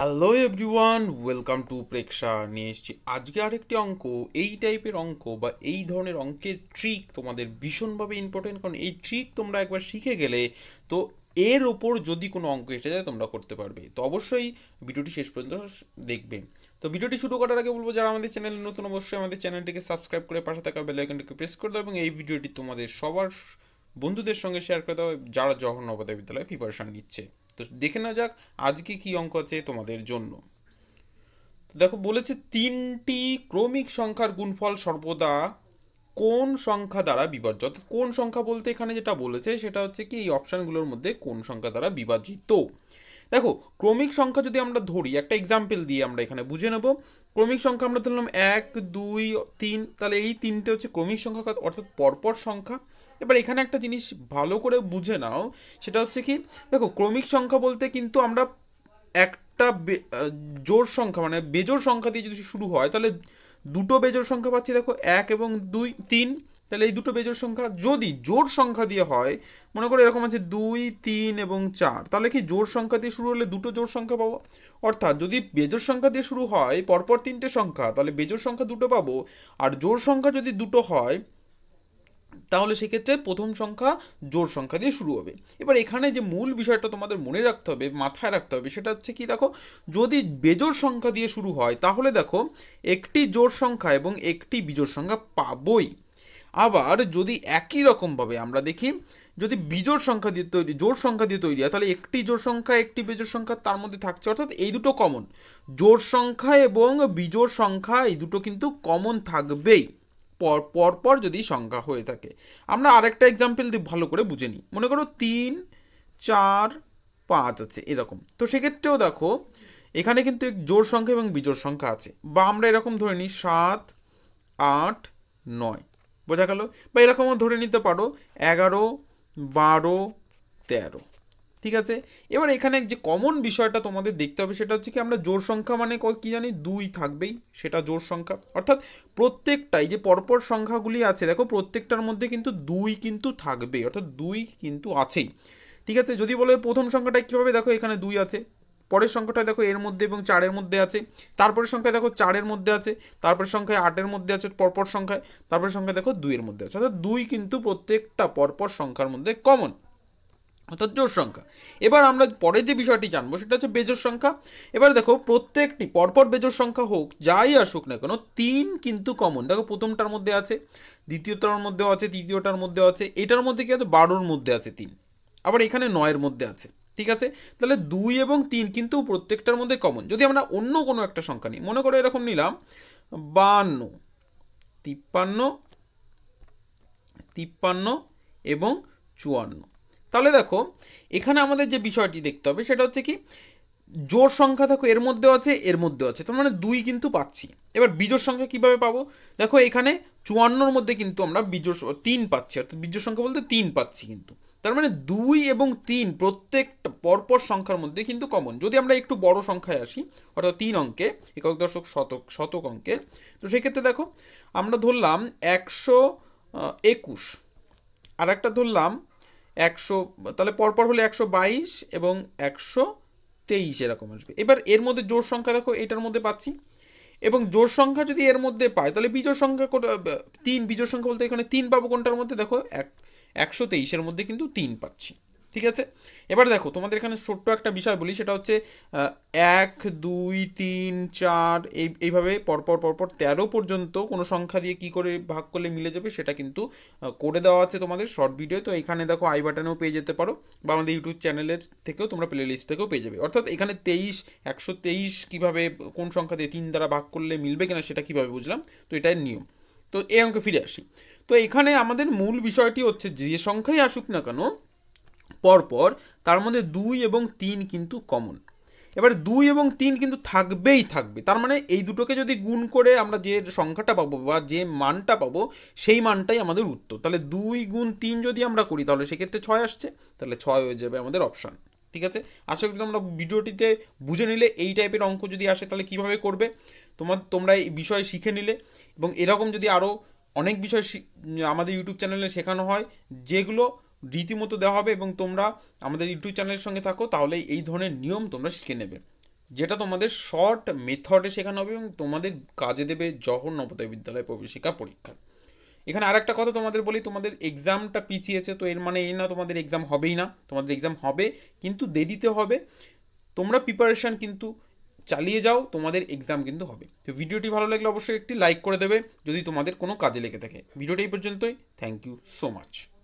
hello everyone welcome to Preksha নিয়ে এসেছি আজকে আরেকটি অঙ্ক এই টাইপের অঙ্ক বা এই ধরনের অঙ্কের ট্রিক তোমাদের ভীষণভাবে ইম্পর্টেন্ট কারণ এই ট্রিক তোমরা একবার শিখে গেলে তো এর ওপর যদি কোনো অঙ্ক এসে যায় তোমরা করতে পারবে তো অবশ্যই ভিডিওটি শেষ পর্যন্ত দেখবে তো ভিডিওটি শুরু করার আগে বলবো যারা আমাদের চ্যানেল নতুন অবশ্যই আমাদের চ্যানেলটিকে সাবস্ক্রাইব করে পাশে থাকা বেল আইকনটিকে প্রেস করে দাও এবং এই ভিডিওটি তোমাদের সবার বন্ধুদের সঙ্গে শেয়ার করে দাও যারা জহর নবোদয় বিদ্যালয়ে প্রিপারেশান নিচ্ছে তো দেখে না যাক আজকে কি অঙ্ক আছে তোমাদের জন্য দেখো বলেছে তিনটি ক্রমিক সংখ্যার গুণফল সর্বদা কোন সংখ্যা দ্বারা বিভাজ্য অর্থাৎ কোন সংখ্যা বলতে এখানে যেটা বলেছে সেটা হচ্ছে কি এই অপশানগুলোর মধ্যে কোন সংখ্যা দ্বারা বিভাজিত দেখো ক্রমিক সংখ্যা যদি আমরা ধরি একটা এক্সাম্পল দিয়ে আমরা এখানে বুঝে নেব ক্রমিক সংখ্যা আমরা ধরলাম এক দুই তিন তাহলে এই তিনটে হচ্ছে ক্রমিক সংখ্যা অর্থাৎ পরপর সংখ্যা এবার এখানে একটা জিনিস ভালো করে বুঝে নাও সেটা হচ্ছে কি দেখো ক্রমিক সংখ্যা বলতে কিন্তু আমরা একটা জোর সংখ্যা মানে বেজোর সংখ্যা দিয়ে যদি শুরু হয় তাহলে দুটো বেজোর সংখ্যা পাচ্ছি দেখো এক এবং দুই তিন তাহলে এই দুটো বেজোর সংখ্যা যদি জোর সংখ্যা দিয়ে হয় মনে করো এরকম আছে দুই তিন এবং চার তাহলে কি জোর সংখ্যা দিয়ে শুরু হলে দুটো জোর সংখ্যা পাবো অর্থাৎ যদি বেজোর সংখ্যা দিয়ে শুরু হয় পরপর তিনটে সংখ্যা তাহলে বেজোর সংখ্যা দুটো পাবো আর জোর সংখ্যা যদি দুটো হয় তাহলে সেক্ষেত্রে প্রথম সংখ্যা জোর সংখ্যা দিয়ে শুরু হবে এবার এখানে যে মূল বিষয়টা তোমাদের মনে রাখতে হবে মাথায় রাখতে হবে সেটা হচ্ছে কি দেখো যদি বেজোর সংখ্যা দিয়ে শুরু হয় তাহলে দেখো একটি জোর সংখ্যা এবং একটি বিজোর সংখ্যা পাবই আবার যদি একই রকমভাবে আমরা দেখি যদি বিজোড় সংখ্যা দিয়ে তৈরি জোড় সংখ্যা দিয়ে তৈরি হয় তাহলে একটি জোড় সংখ্যা একটি বিজোড় সংখ্যা তার মধ্যে থাকছে অর্থাৎ এই দুটো কমন জোড় সংখ্যা এবং বিজোড় সংখ্যা এই দুটো কিন্তু কমন থাকবেই পর পরপর যদি সংখ্যা হয়ে থাকে আমরা আরেকটা এক্সাম্পল দিয়ে ভালো করে বুঝে নিই মনে করো তিন চার পাঁচ আছে এরকম তো সেক্ষেত্রেও দেখো এখানে কিন্তু জোড় সংখ্যা এবং বিজোড় সংখ্যা আছে বা আমরা এরকম ধরে নিই সাত আট নয় বোঝা গেল বা এরকমও ধরে নিতে পারো এগারো বারো তেরো ঠিক আছে এবার এখানে যে কমন বিষয়টা তোমাদের দেখতে হবে সেটা হচ্ছে কি আমরা জোর সংখ্যা মানে কী জানি দুই থাকবেই সেটা জোর সংখ্যা অর্থাৎ প্রত্যেকটাই যে পরপর সংখ্যাগুলি আছে দেখো প্রত্যেকটার মধ্যে কিন্তু দুই কিন্তু থাকবে অর্থাৎ দুই কিন্তু আছেই ঠিক আছে যদি বলো প্রথম সংখ্যাটা কীভাবে দেখো এখানে দুই আছে পরের সংখ্যাটা দেখো এর মধ্যে এবং চারের মধ্যে আছে তারপরের সংখ্যা দেখো চারের মধ্যে আছে তারপরের সংখ্যায় আটের মধ্যে আছে পরপর সংখ্যায় তারপরের সংখ্যা দেখো দুইয়ের মধ্যে আছে অর্থাৎ দুই কিন্তু প্রত্যেকটা পরপর সংখ্যার মধ্যে কমন অর্থাৎ জোর সংখ্যা এবার আমরা পরে যে বিষয়টি জানবো সেটা হচ্ছে বেজোর সংখ্যা এবার দেখো প্রত্যেকটি পরপর বেজোর সংখ্যা হোক যাই আসুক না কেন তিন কিন্তু কমন দেখো প্রথমটার মধ্যে আছে দ্বিতীয়টার মধ্যেও আছে তৃতীয়টার মধ্যেও আছে এটার মধ্যে কি আছে বারোর মধ্যে আছে তিন আবার এখানে নয়ের মধ্যে আছে ঠিক আছে তাহলে দুই এবং তিন কিন্তু প্রত্যেকটার মধ্যে কমন যদি আমরা অন্য কোনো একটা সংখ্যা নিই মনে করো এরকম নিলাম বান্ন তিপ্পান্ন তিপ্পান্ন এবং চুয়ান্ন তাহলে দেখো এখানে আমাদের যে বিষয়টি দেখতে হবে সেটা হচ্ছে কি জোর সংখ্যা দেখো এর মধ্যেও আছে এর মধ্যেও আছে তার মানে দুই কিন্তু পাচ্ছি এবার বিজোর সংখ্যা কিভাবে পাবো দেখো এখানে চুয়ান্নর মধ্যে কিন্তু আমরা বিজোর তিন পাচ্ছি অর্থাৎ বিজোর সংখ্যা বলতে তিন পাচ্ছি কিন্তু তার মানে দুই এবং তিন প্রত্যেকটা পরপর সংখ্যার মধ্যে কিন্তু কমন যদি আমরা একটু বড় সংখ্যায় আসি অর্থাৎ তিন অঙ্কে একক দশক শতক শতক অঙ্কে তো সেক্ষেত্রে দেখো আমরা ধরলাম একশো একুশ আর একটা ধরলাম একশো তাহলে পরপর হলে একশো বাইশ এবং একশো তেইশ এরকম আসবে এবার এর মধ্যে জোর সংখ্যা দেখো এটার মধ্যে পাচ্ছি এবং জোর সংখ্যা যদি এর মধ্যে পায় তাহলে বিজোর সংখ্যা তিন বিজোর সংখ্যা বলতে এখানে তিন পাবো কোনটার মধ্যে দেখো এক একশো তেইশের মধ্যে কিন্তু তিন পাচ্ছি ঠিক আছে এবার দেখো তোমাদের এখানে ছোট্ট একটা বিষয় বলি সেটা হচ্ছে এক দুই তিন চার এই এইভাবে পরপর পরপর তেরো পর্যন্ত কোনো সংখ্যা দিয়ে কি করে ভাগ করলে মিলে যাবে সেটা কিন্তু করে দেওয়া আছে তোমাদের শর্ট ভিডিও তো এখানে দেখো আই বাটনেও পেয়ে যেতে পারো বা আমাদের ইউটিউব চ্যানেলের থেকেও তোমরা প্লে লিস্ট থেকেও পেয়ে যাবে অর্থাৎ এখানে তেইশ একশো তেইশ কীভাবে কোন সংখ্যা দিয়ে তিন দ্বারা ভাগ করলে মিলবে কিনা সেটা কীভাবে বুঝলাম তো এটাই নিয়ম তো এই অঙ্কে ফিরে আসি তো এখানে আমাদের মূল বিষয়টি হচ্ছে যে সংখ্যাই আসুক না কেন পরপর তার মধ্যে দুই এবং তিন কিন্তু কমন এবার দুই এবং তিন কিন্তু থাকবেই থাকবে তার মানে এই দুটোকে যদি গুণ করে আমরা যে সংখ্যাটা পাবো বা যে মানটা পাবো সেই মানটাই আমাদের উত্তর তাহলে দুই গুণ তিন যদি আমরা করি তাহলে সেক্ষেত্রে ছয় আসছে তাহলে ছয় হয়ে যাবে আমাদের অপশান ঠিক আছে আশা করি তোমরা ভিডিওটিতে বুঝে নিলে এই টাইপের অঙ্ক যদি আসে তাহলে কিভাবে করবে তোমার তোমরা এই বিষয় শিখে নিলে এবং এরকম যদি আরও অনেক বিষয় আমাদের ইউটিউব চ্যানেলে শেখানো হয় যেগুলো রীতিমতো দেওয়া হবে এবং তোমরা আমাদের ইউটিউব চ্যানেলের সঙ্গে থাকো তাহলে এই ধরনের নিয়ম তোমরা শিখে নেবে যেটা তোমাদের শর্ট মেথডে শেখানো হবে এবং তোমাদের কাজে দেবে জহর নবোদয় বিদ্যালয় প্রবেশিকা পরীক্ষা এখানে আর একটা কথা তোমাদের বলি তোমাদের এক্সামটা পিছিয়েছে তো এর মানে এই না তোমাদের এক্সাম হবেই না তোমাদের এক্সাম হবে কিন্তু দেরিতে হবে তোমরা প্রিপারেশান কিন্তু চালিয়ে যাও তোমাদের এক্সাম কিন্তু হবে তো ভিডিওটি ভালো লাগলে অবশ্যই একটি লাইক করে দেবে যদি তোমাদের কোনো কাজে লেগে থাকে ভিডিওটি এই পর্যন্তই থ্যাংক ইউ সো মাচ